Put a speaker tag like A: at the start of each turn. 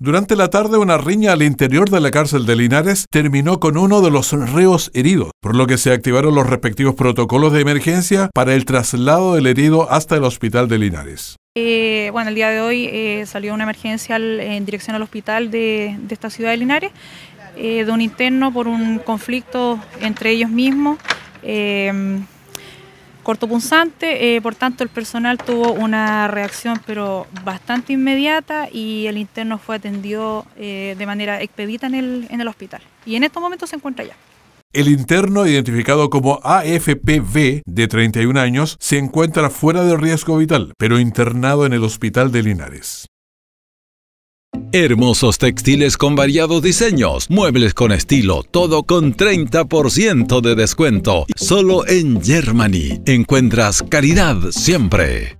A: Durante la tarde, una riña al interior de la cárcel de Linares terminó con uno de los reos heridos, por lo que se activaron los respectivos protocolos de emergencia para el traslado del herido hasta el hospital de Linares.
B: Eh, bueno, el día de hoy eh, salió una emergencia en dirección al hospital de, esta ciudad de Linares, eh, de un interno por un conflicto entre ellos mismos cortopunzante, eh, por tanto el personal tuvo una reacción pero bastante inmediata y el interno fue atendido eh, de manera expedita en el, hospital. Y en estos momentos se encuentra ya.
A: El interno, identificado como AFPV, de 31 años, se encuentra fuera de riesgo vital, pero internado en el hospital de Linares.
C: Hermosos textiles con variados diseños, muebles con estilo, todo con
D: 30% de descuento. Solo en Germany encuentras caridad siempre.